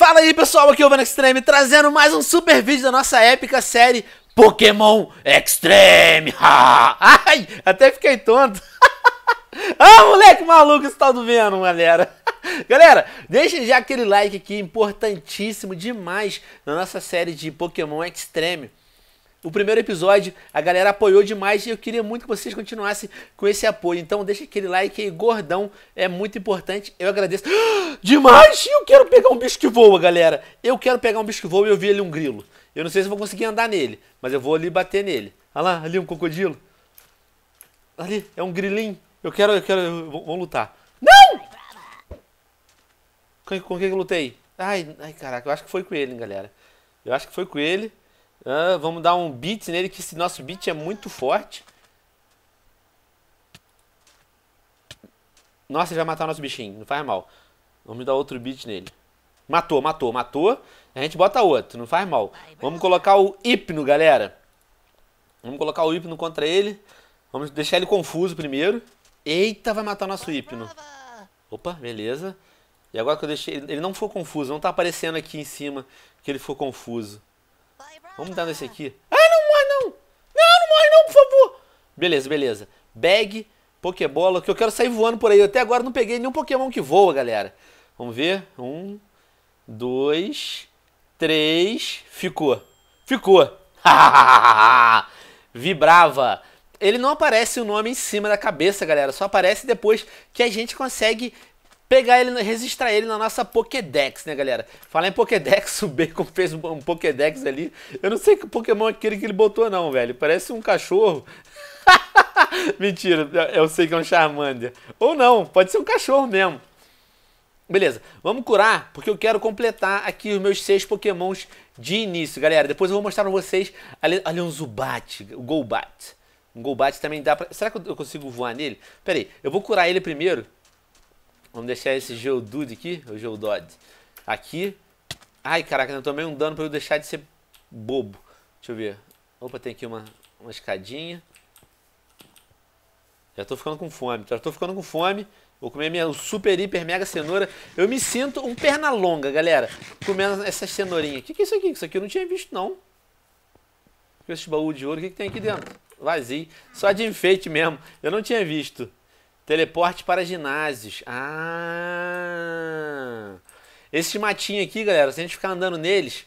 Fala aí pessoal, aqui é o Van Extreme trazendo mais um super vídeo da nossa épica série Pokémon Extreme. Ai, até fiquei tonto. ah, moleque maluco esse tal do Venom, galera. Galera, deixa já aquele like aqui, importantíssimo demais na nossa série de Pokémon Extreme. O primeiro episódio, a galera apoiou demais e eu queria muito que vocês continuassem com esse apoio. Então deixa aquele like aí, gordão, é muito importante. Eu agradeço demais! Eu quero pegar um bicho que voa, galera. Eu quero pegar um bicho que voa e eu vi ali um grilo. Eu não sei se vou conseguir andar nele, mas eu vou ali bater nele. Olha lá, ali um crocodilo. Ali, é um grilinho. Eu quero, eu quero, eu, vamos lutar. Não! Com, com quem que eu lutei? Ai, ai, caraca, eu acho que foi com ele, hein, galera. Eu acho que foi com ele. Ah, vamos dar um beat nele, que esse nosso beat é muito forte. Nossa, ele vai matar o nosso bichinho, não faz mal. Vamos dar outro beat nele. Matou, matou, matou. A gente bota outro, não faz mal. Vamos colocar o hipno, galera. Vamos colocar o hipno contra ele. Vamos deixar ele confuso primeiro. Eita, vai matar o nosso hipno. Opa, beleza. E agora que eu deixei... Ele não for confuso, não tá aparecendo aqui em cima que ele for confuso. Vamos dar nesse aqui. Ah, não morre ah, não! Não, não morre não, por favor! Beleza, beleza. Bag, Pokébola, que eu quero sair voando por aí. até agora não peguei nenhum Pokémon que voa, galera. Vamos ver. Um, dois, três. Ficou. Ficou. Vibrava. Ele não aparece o nome em cima da cabeça, galera. Só aparece depois que a gente consegue pegar ele, registrar ele na nossa Pokédex, né, galera? Falar em Pokédex, o Bacon fez um Pokédex ali. Eu não sei que Pokémon é aquele que ele botou, não, velho. Parece um cachorro. Mentira, eu sei que é um Charmander. Ou não, pode ser um cachorro mesmo. Beleza, vamos curar, porque eu quero completar aqui os meus seis pokémons de início, galera. Depois eu vou mostrar pra vocês, ali, ali é um Zubat, o um Golbat. Um Golbat também dá pra... Será que eu consigo voar nele? Pera aí, eu vou curar ele primeiro Vamos deixar esse Geodude aqui, o Geodod. Aqui. Ai, caraca, eu tomei um dano pra eu deixar de ser bobo. Deixa eu ver. Opa, tem aqui uma, uma escadinha. Já tô ficando com fome. Já tô ficando com fome. Vou comer minha super, hiper, mega cenoura. Eu me sinto um perna longa, galera. Comendo essa cenourinha. O que, que é isso aqui? Isso aqui eu não tinha visto, não. Esse baú de ouro, o que, que tem aqui dentro? Vazio. Só de enfeite mesmo. Eu não tinha visto. Teleporte para ginásios. Ah! Esses matinhos aqui, galera, se a gente ficar andando neles,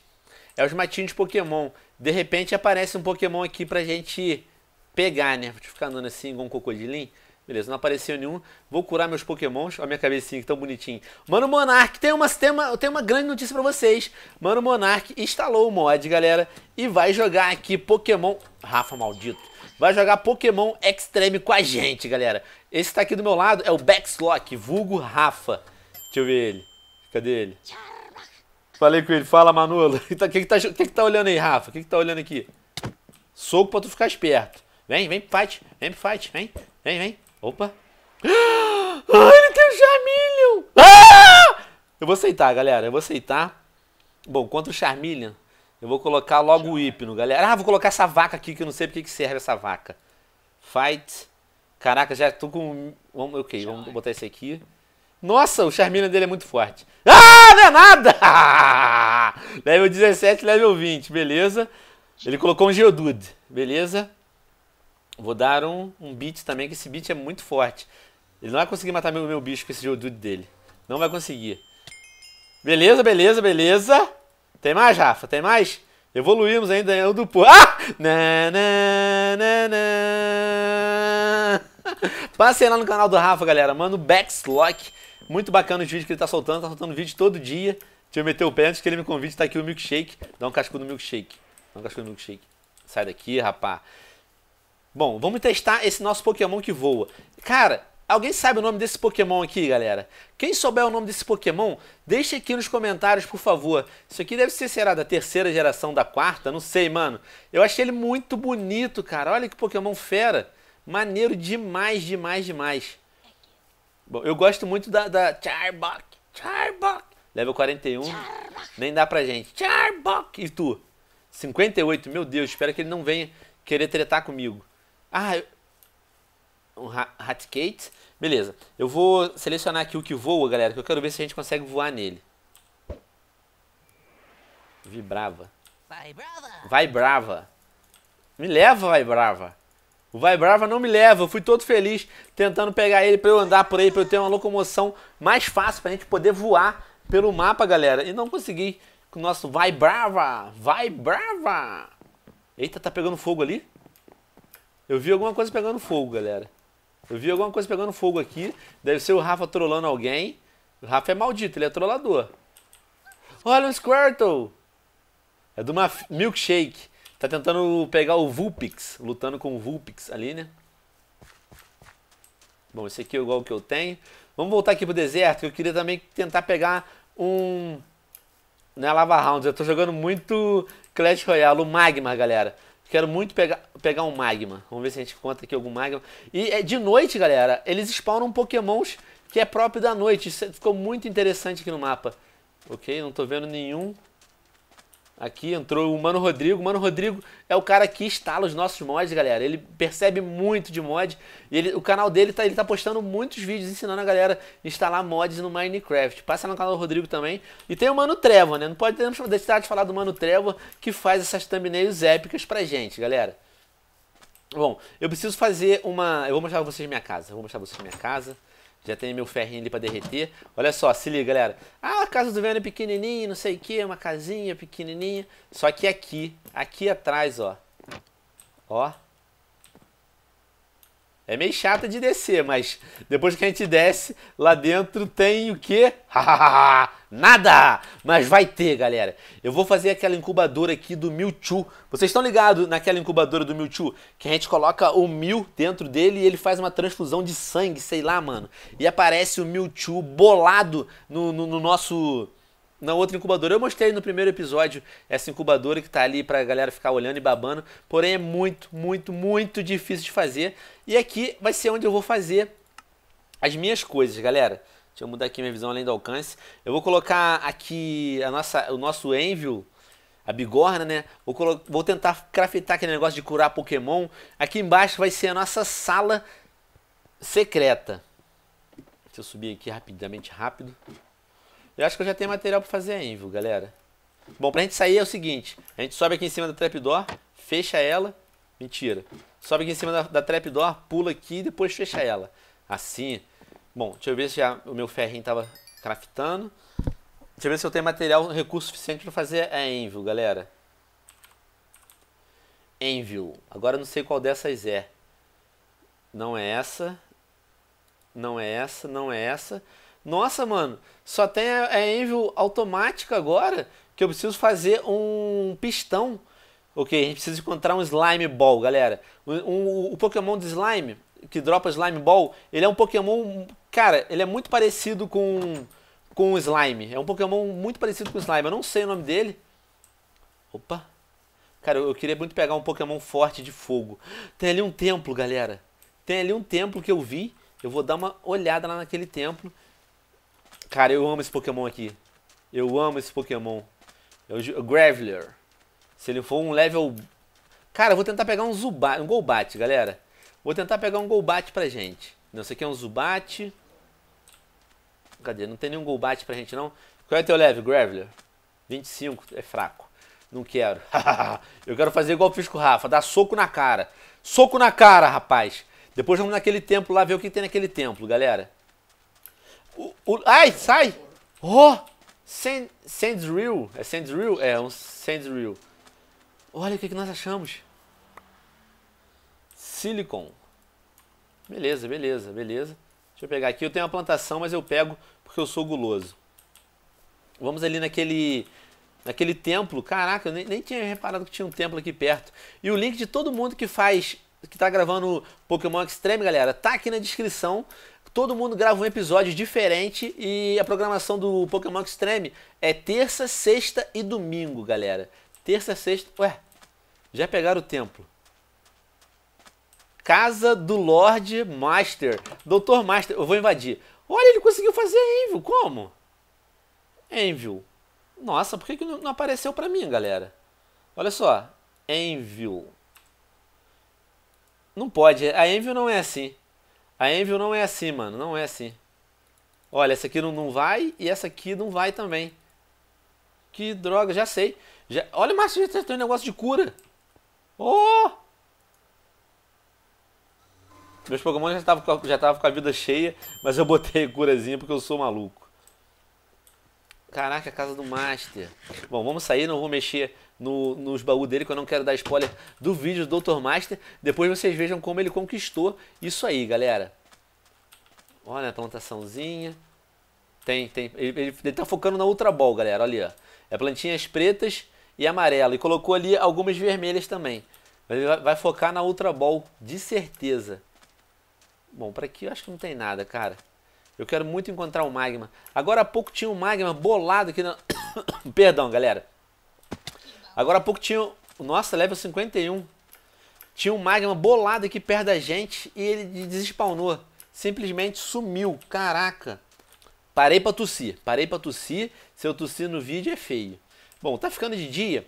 é os matinhos de Pokémon. De repente aparece um Pokémon aqui pra gente pegar, né? Vou ficar andando assim igual um cocodilim. Beleza, não apareceu nenhum. Vou curar meus pokémons. Olha minha cabecinha que tão bonitinho. Mano Monark, tem uma, tem uma, tem uma grande notícia para vocês. Mano Monark instalou o mod, galera. E vai jogar aqui Pokémon... Rafa, maldito vai jogar Pokémon Extreme com a gente, galera. Esse tá aqui do meu lado é o Backslock, vulgo Rafa. Deixa eu ver ele. Cadê ele? Falei com ele. Fala, Manolo. Então, o que, que, tá, que, que tá olhando aí, Rafa? O que, que tá olhando aqui? Soco pra tu ficar esperto. Vem, vem pro fight. Vem pro fight. Vem, vem, vem. Opa. Ah, ele tem o Charmeleon. Ah! Eu vou aceitar, galera. Eu vou aceitar. Bom, contra o Charmeleon, eu vou colocar logo o hipno, galera. Ah, vou colocar essa vaca aqui que eu não sei porque que serve essa vaca. Fight. Caraca, já tô com. Vamos, ok, vamos botar esse aqui. Nossa, o Charmeleon dele é muito forte. Ah, não é nada! level 17, level 20, beleza. Ele colocou um Geodude, beleza. Vou dar um, um beat também, que esse beat é muito forte. Ele não vai conseguir matar meu, meu bicho com esse Geodude dele. Não vai conseguir. Beleza, beleza, beleza. Tem mais, Rafa? Tem mais? Evoluímos ainda eu do povo. Ah! Na, na, na, na. Passem lá no canal do Rafa, galera. Mano, Backslock. Muito bacana os vídeos que ele tá soltando. Tá soltando vídeo todo dia. Deixa eu meter o pé antes que ele me convide. Tá aqui o milkshake. Dá um cascudo no milkshake. Dá um cascudo no milkshake. Sai daqui, rapá. Bom, vamos testar esse nosso Pokémon que voa. Cara, Alguém sabe o nome desse Pokémon aqui, galera? Quem souber o nome desse Pokémon, deixa aqui nos comentários, por favor. Isso aqui deve ser, será, da terceira geração, da quarta? Não sei, mano. Eu achei ele muito bonito, cara. Olha que Pokémon fera. Maneiro demais, demais, demais. Bom, eu gosto muito da, da Charbok. Charbok. Level 41. Charbok. Nem dá pra gente. Charbok. E tu? 58. Meu Deus, espero que ele não venha querer tretar comigo. Ah, eu um Hatkate. Beleza, eu vou selecionar aqui o que voa, galera, que eu quero ver se a gente consegue voar nele. Vibrava. Vai brava. Me leva, vai brava. O vai brava não me leva. Eu fui todo feliz tentando pegar ele para eu andar por aí, para eu ter uma locomoção mais fácil para a gente poder voar pelo mapa, galera. E não consegui com o nosso vai brava, vai brava. Eita, tá pegando fogo ali? Eu vi alguma coisa pegando fogo, galera. Eu vi alguma coisa pegando fogo aqui. Deve ser o Rafa trollando alguém. O Rafa é maldito, ele é trollador. Olha um Squirtle! É de uma milkshake. Tá tentando pegar o Vulpix, lutando com o Vulpix ali, né? Bom, esse aqui é igual o que eu tenho. Vamos voltar aqui pro deserto, eu queria também tentar pegar um... Não é Lava Rounds, eu tô jogando muito Clash Royale, o Magma, galera. Quero muito pegar, pegar um magma. Vamos ver se a gente encontra aqui algum magma. E é de noite, galera, eles spawnam pokémons que é próprio da noite. Isso ficou muito interessante aqui no mapa. Ok, não estou vendo nenhum Aqui entrou o Mano Rodrigo. Mano Rodrigo é o cara que instala os nossos mods, galera. Ele percebe muito de mod. E ele, o canal dele tá, ele tá postando muitos vídeos ensinando a galera a instalar mods no Minecraft. Passa no canal do Rodrigo também. E tem o Mano Trevor, né? Não pode deixar de falar do Mano Trevor que faz essas thumbnails épicas pra gente, galera. Bom, eu preciso fazer uma. Eu vou mostrar pra vocês minha casa. Eu vou mostrar pra vocês minha casa. Já tem meu ferrinho ali para derreter. Olha só, se liga, galera. Ah, a casa do Venom é pequenininha, não sei o que, uma casinha pequenininha. Só que aqui, aqui atrás, ó. Ó, é meio chata de descer, mas depois que a gente desce, lá dentro tem o quê? Nada! Mas vai ter, galera. Eu vou fazer aquela incubadora aqui do Mewtwo. Vocês estão ligados naquela incubadora do Mewtwo? Que a gente coloca o Mew dentro dele e ele faz uma transfusão de sangue, sei lá, mano. E aparece o Mewtwo bolado no, no, no nosso na outra incubadora. Eu mostrei no primeiro episódio essa incubadora que está ali para a galera ficar olhando e babando, porém é muito, muito, muito difícil de fazer. E aqui vai ser onde eu vou fazer as minhas coisas, galera. Deixa eu mudar aqui minha visão além do alcance. Eu vou colocar aqui a nossa, o nosso Envil, a bigorna, né? Vou, vou tentar craftar aquele negócio de curar Pokémon. Aqui embaixo vai ser a nossa sala secreta. Deixa eu subir aqui rapidamente, rápido. Eu acho que eu já tenho material para fazer a Envio, galera. Bom, pra gente sair é o seguinte, a gente sobe aqui em cima da trapdoor, fecha ela, mentira, sobe aqui em cima da, da trapdoor, pula aqui e depois fecha ela. Assim. Bom, deixa eu ver se já o meu ferrinho tava craftando. Deixa eu ver se eu tenho material, recurso suficiente para fazer a Envio, galera. Envio. Agora eu não sei qual dessas é. Não é essa. Não é essa, não é essa. Nossa, mano, só tem a Envio automática agora que eu preciso fazer um pistão. Ok, a gente precisa encontrar um slime ball, galera. Um, um, o Pokémon de slime, que dropa slime ball, ele é um Pokémon. Cara, ele é muito parecido com, com o slime. É um Pokémon muito parecido com o slime. Eu não sei o nome dele. Opa! Cara, eu, eu queria muito pegar um Pokémon forte de fogo. Tem ali um templo, galera. Tem ali um templo que eu vi. Eu vou dar uma olhada lá naquele templo. Cara, eu amo esse Pokémon aqui. Eu amo esse Pokémon. Eu, é Graveler. Se ele for um level... Cara, eu vou tentar pegar um Zubat, um Golbat, galera. Vou tentar pegar um Golbat pra gente. Não, sei aqui é um Zubat. Cadê? Não tem nenhum Golbat pra gente, não. Qual é teu level, Graveler? 25, é fraco. Não quero. eu quero fazer igual eu fiz com o Rafa, dar soco na cara. Soco na cara, rapaz. Depois vamos naquele templo lá ver o que tem naquele templo, galera. O, o, ai, sai! Oh! Sand, real É real É, um real Olha o que, que nós achamos. Silicon. Beleza, beleza, beleza. Deixa eu pegar aqui. Eu tenho uma plantação, mas eu pego porque eu sou guloso. Vamos ali naquele naquele templo. Caraca, eu nem, nem, tinha reparado que tinha um templo aqui perto. E o link de todo mundo que faz, que tá gravando Pokémon Extreme, galera, tá aqui na descrição todo mundo grava um episódio diferente e a programação do Pokémon Extreme é terça, sexta e domingo, galera. Terça, sexta. Ué, já pegaram o templo. Casa do Lord Master. Doutor Master, eu vou invadir. Olha, ele conseguiu fazer Envil. Como? Envil. Nossa, por que, que não apareceu pra mim, galera? Olha só. Envil. Não pode. A Envil não é assim. A Envil não é assim, mano. Não é assim. Olha, essa aqui não, não vai e essa aqui não vai também. Que droga, já sei. Já... Olha, mas já tem um negócio de cura. Oh! Meus Pokémon já estavam já com a vida cheia, mas eu botei curazinha porque eu sou maluco. Caraca, a casa do Master. Bom, vamos sair, não vou mexer no, nos baús dele, que eu não quero dar spoiler do vídeo do Dr. Master. Depois vocês vejam como ele conquistou isso aí, galera. Olha a plantaçãozinha. Tem, tem. Ele, ele, ele tá focando na Ultra Ball, galera. Olha ali, ó. É plantinhas pretas e amarela. E colocou ali algumas vermelhas também. Mas ele vai, vai focar na Ultra Ball, de certeza. Bom, para aqui eu acho que não tem nada, cara. Eu quero muito encontrar o Magma. Agora há pouco tinha um Magma bolado aqui na... Perdão, galera. Agora há pouco tinha... Nossa, level 51. Tinha um Magma bolado aqui perto da gente e ele desespawnou. Simplesmente sumiu. Caraca. Parei pra tossir. Parei pra tossir. Se eu tossir no vídeo é feio. Bom, tá ficando de dia.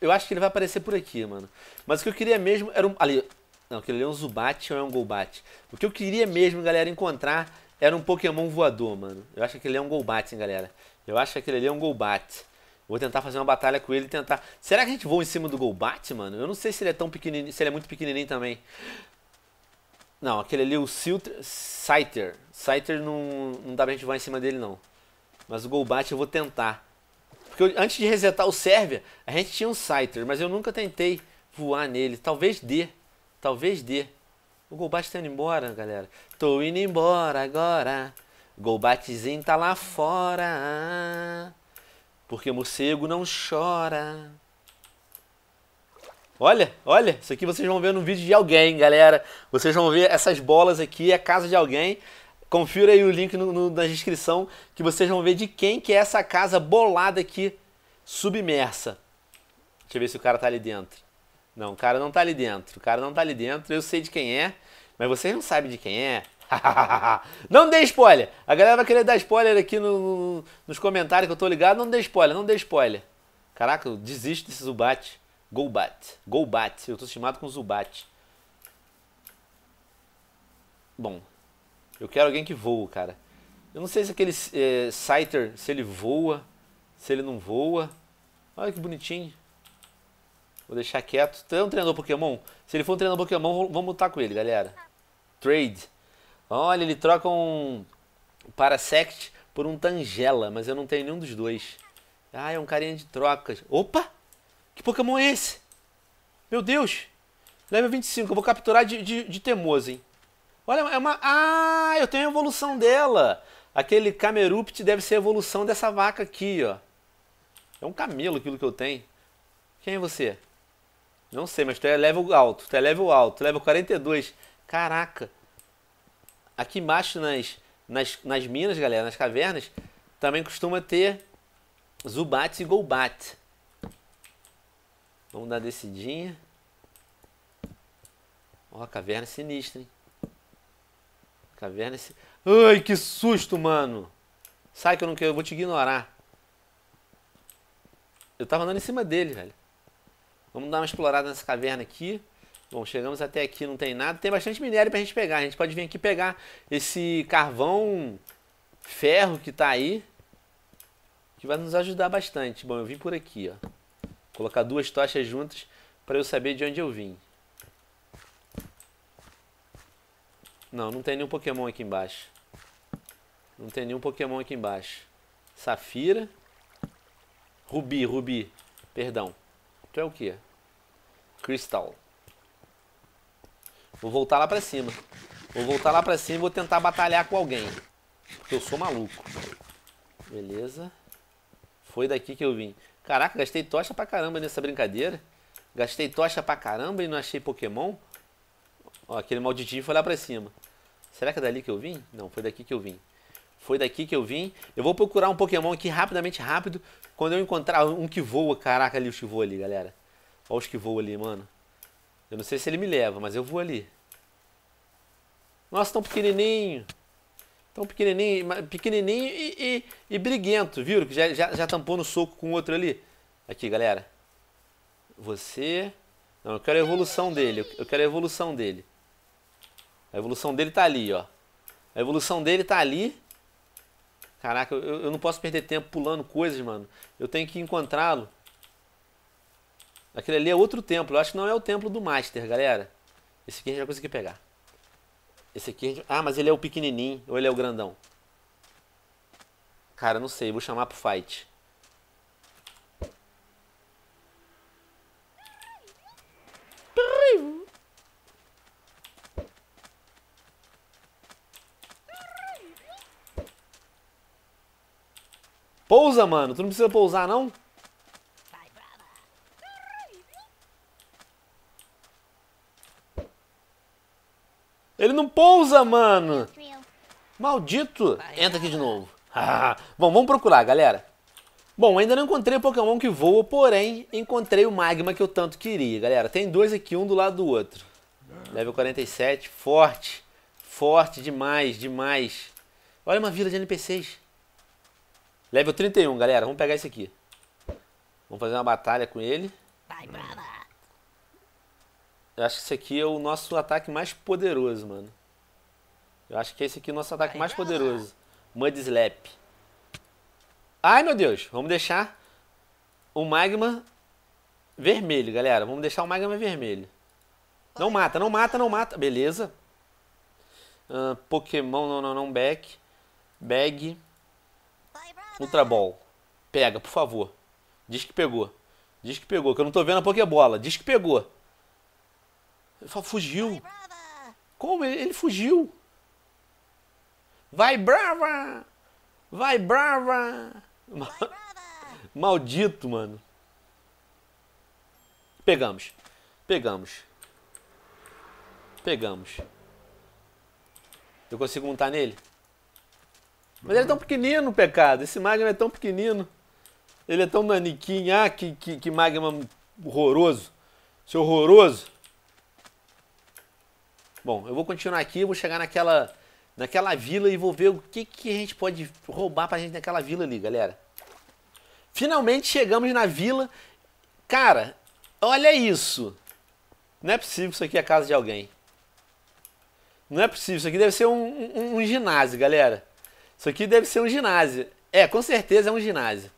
Eu acho que ele vai aparecer por aqui, mano. Mas o que eu queria mesmo era um... Ali... Não, aquele ali é um Zubat ou é um Golbat. O que eu queria mesmo, galera, encontrar era um Pokémon voador, mano. Eu acho que ele é um Golbat, hein, galera. Eu acho que aquele ali é um Golbat. Vou tentar fazer uma batalha com ele e tentar... Será que a gente voa em cima do Golbat, mano? Eu não sei se ele é tão pequenininho, se ele é muito pequenininho também. Não, aquele ali, o Silter... Scyther. Scyther não, não dá pra gente voar em cima dele, não. Mas o Golbat eu vou tentar. Porque eu, antes de resetar o Sérvia, a gente tinha um Scyther, mas eu nunca tentei voar nele. Talvez dê. Talvez dê. O Golbate tá indo embora, galera. Tô indo embora agora. Golbatzinho tá lá fora. Porque morcego não chora. Olha, olha, isso aqui vocês vão ver no vídeo de alguém, galera. Vocês vão ver essas bolas aqui, é a casa de alguém. Confira aí o link no, no, na descrição que vocês vão ver de quem que é essa casa bolada aqui submersa. Deixa eu ver se o cara tá ali dentro. Não, o cara não tá ali dentro. O cara não tá ali dentro. Eu sei de quem é, mas vocês não sabem de quem é. não dê spoiler. A galera vai querer dar spoiler aqui no, nos comentários que eu tô ligado. Não dê spoiler, não dê spoiler. Caraca, eu desisto desse Zubat. Golbat. Golbat. Eu tô estimado com Zubat. Bom, eu quero alguém que voa, cara. Eu não sei se aquele é, Scyther, se ele voa, se ele não voa. Olha que bonitinho. Vou deixar quieto. Tem é um treinador Pokémon? Se ele for um treinador Pokémon, vamos lutar com ele, galera. Trade. Olha, ele troca um Parasect por um Tangela, mas eu não tenho nenhum dos dois. Ah, é um carinha de trocas. Opa! Que Pokémon é esse? Meu Deus! Level 25, eu vou capturar de, de, de temoso, hein? Olha, é uma... Ah, eu tenho a evolução dela! Aquele Camerupt deve ser a evolução dessa vaca aqui, ó. É um camelo aquilo que eu tenho. Quem é você? Não sei, mas tu é level alto. Tu é level alto. É level 42. Caraca. Aqui embaixo nas, nas, nas minas, galera, nas cavernas, também costuma ter Zubat e Golbat. Vamos dar descidinha. Ó, oh, caverna sinistra, hein? Caverna sinistra. Ai, que susto, mano. Sai que eu não quero, eu vou te ignorar. Eu tava andando em cima dele, velho. Vamos dar uma explorada nessa caverna aqui. Bom, chegamos até aqui, não tem nada. Tem bastante minério para a gente pegar. A gente pode vir aqui pegar esse carvão ferro que está aí. Que vai nos ajudar bastante. Bom, eu vim por aqui, ó. Colocar duas tochas juntas para eu saber de onde eu vim. Não, não tem nenhum Pokémon aqui embaixo. Não tem nenhum Pokémon aqui embaixo. Safira. Rubi, Rubi. Perdão. Tu é o quê? Crystal. Vou voltar lá pra cima. Vou voltar lá pra cima e vou tentar batalhar com alguém. Porque eu sou maluco. Beleza. Foi daqui que eu vim. Caraca, gastei tocha pra caramba nessa brincadeira. Gastei tocha pra caramba e não achei Pokémon. Ó, aquele malditinho foi lá pra cima. Será que é dali que eu vim? Não, foi daqui que eu vim. Foi daqui que eu vim. Eu vou procurar um Pokémon aqui rapidamente, rápido. Quando eu encontrar um que voa, caraca, ali os que voam ali, galera. Olha os que voam ali, mano. Eu não sei se ele me leva, mas eu vou ali. Nossa, tão pequenininho. Tão pequenininho, pequenininho e, e, e briguento, viram? Que já, já, já tampou no soco com o outro ali. Aqui, galera. Você... Não, eu quero a evolução dele. Eu quero a evolução dele. A evolução dele tá ali, ó. A evolução dele tá ali. Caraca, eu, eu não posso perder tempo pulando coisas, mano. Eu tenho que encontrá-lo. Aquele ali é outro templo. Eu acho que não é o templo do Master, galera. Esse aqui a gente vai conseguir pegar. Esse aqui a gente... Ah, mas ele é o pequenininho ou ele é o grandão? Cara, não sei. Vou chamar pro fight. Pousa, mano. Tu não precisa pousar, não? Ele não pousa, mano. Maldito. Entra aqui de novo. Bom, vamos procurar, galera. Bom, ainda não encontrei Pokémon que voa, porém, encontrei o Magma que eu tanto queria, galera. Tem dois aqui, um do lado do outro. Level 47, forte. Forte demais, demais. Olha uma vila de NPCs. Level 31, galera. Vamos pegar esse aqui. Vamos fazer uma batalha com ele. Vai, Eu acho que esse aqui é o nosso ataque mais poderoso, mano. Eu acho que esse aqui é o nosso ataque mais poderoso. Mud Slap. Ai, meu Deus. Vamos deixar o Magma vermelho, galera. Vamos deixar o Magma vermelho. Não mata, não mata, não mata. Beleza. Uh, Pokémon, não, não, não. Back. Bag. Ultra Ball. Pega, por favor. Diz que pegou. Diz que pegou, que eu não tô vendo a Pokébola. Diz que pegou. Ele fala, fugiu. Como? Ele, fugiu. Vai, brava! Vai, brava! Vai, brava! Maldito, mano. Pegamos. Pegamos. Pegamos. Eu consigo montar nele? Mas ele é tão pequenino, pecado. Esse magma é tão pequenino. Ele é tão naniquinho. Ah, que, que, que magma horroroso. Isso é horroroso. Bom, eu vou continuar aqui, vou chegar naquela, naquela vila e vou ver o que, que a gente pode roubar pra gente naquela vila ali, galera. Finalmente chegamos na vila. Cara, olha isso. Não é possível isso aqui é a casa de alguém. Não é possível, isso aqui deve ser um, um, um ginásio, galera. Isso aqui deve ser um ginásio. É, com certeza é um ginásio.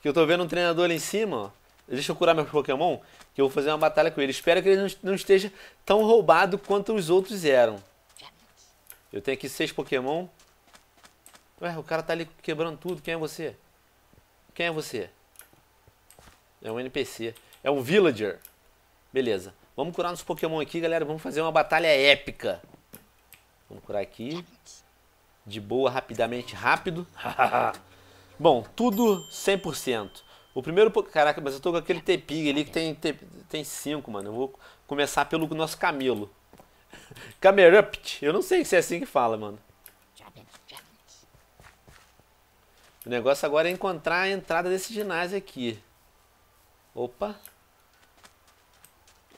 Que eu tô vendo um treinador ali em cima, ó. Deixa eu curar meu Pokémon, que eu vou fazer uma batalha com ele. Espero que ele não esteja tão roubado quanto os outros eram. Eu tenho aqui seis Pokémon. Ué, o cara tá ali quebrando tudo. Quem é você? Quem é você? É um NPC. É um villager. Beleza. Vamos curar nos Pokémon aqui, galera. Vamos fazer uma batalha épica. Vamos curar aqui de boa, rapidamente, rápido. Bom, tudo 100%. O primeiro, caraca, mas eu tô com aquele tepig ali que tem tem 5, mano. Eu vou começar pelo nosso camelo. Camerupt. Eu não sei se é assim que fala, mano. O negócio agora é encontrar a entrada desse ginásio aqui. Opa.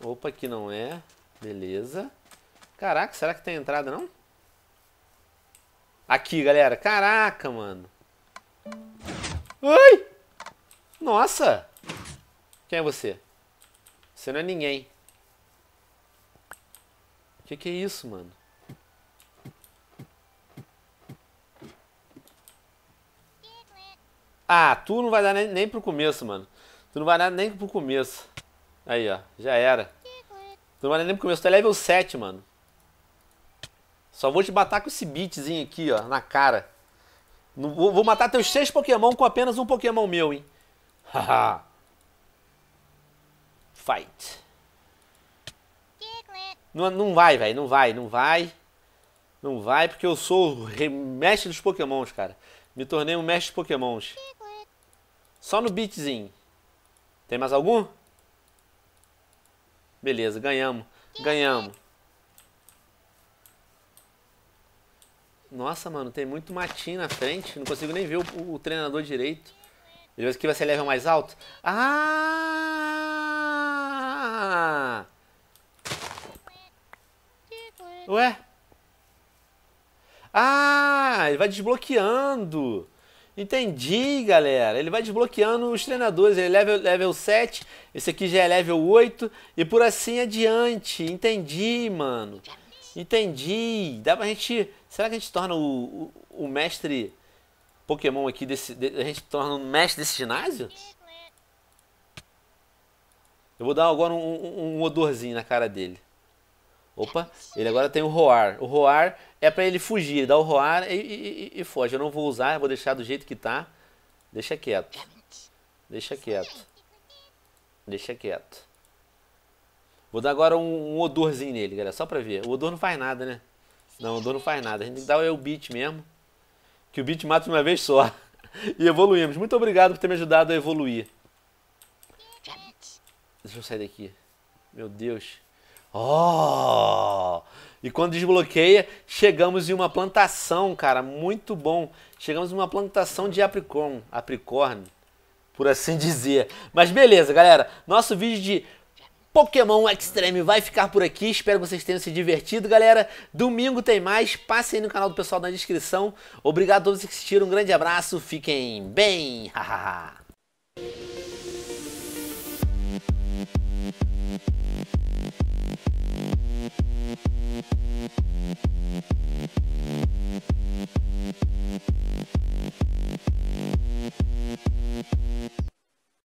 Opa, aqui não é. Beleza. Caraca, será que tem entrada não? Aqui, galera. Caraca, mano. Ai! Nossa! Quem é você? Você não é ninguém. Que que é isso, mano? Ah, tu não vai dar nem, nem pro começo, mano. Tu não vai dar nem pro começo. Aí, ó. Já era. Tu não vai dar nem pro começo. Tu é level 7, mano. Só vou te matar com esse beatzinho aqui, ó, na cara. Não, vou, vou matar teus seis Pokémon com apenas um Pokémon meu, hein? Haha. Fight. Não, não vai, velho. Não vai, não vai. Não vai, porque eu sou o mestre dos pokémons, cara. Me tornei um mestre de pokémons. Só no beatzinho. Tem mais algum? Beleza, ganhamos. Ganhamos. Nossa, mano, tem muito matinho na frente. Não consigo nem ver o, o, o treinador direito. Ele vezes que vai ser level mais alto. Ah! Ué? Ah, ele vai desbloqueando. Entendi, galera. Ele vai desbloqueando os treinadores. Ele é level, level 7, esse aqui já é level 8 e por assim adiante. Entendi, mano. Entendi. Dá pra gente Será que a gente torna o, o, o mestre Pokémon aqui desse. De, a gente torna o mestre desse ginásio? Eu vou dar agora um, um, um odorzinho na cara dele. Opa, ele agora tem o Roar. O Roar é para ele fugir, ele dá o Roar e, e, e, e, foge. Eu não vou usar, eu vou deixar do jeito que tá. Deixa quieto. Deixa quieto. Deixa quieto. Vou dar agora um, um odorzinho nele, galera, só pra ver. O odor não faz nada, né? Não, o Dono não faz nada. A gente dá o beat mesmo. Que o beat mata de uma vez só. e evoluímos. Muito obrigado por ter me ajudado a evoluir. Deixa eu sair daqui. Meu Deus. Oh! E quando desbloqueia, chegamos em uma plantação, cara. Muito bom. Chegamos em uma plantação de apricórnio. Apricórnio por assim dizer. Mas beleza, galera. Nosso vídeo de Pokémon Extreme vai ficar por aqui. Espero que vocês tenham se divertido, galera. Domingo tem mais. Passe aí no canal do pessoal na descrição. Obrigado a todos que assistiram. Um grande abraço. Fiquem bem. Hahaha.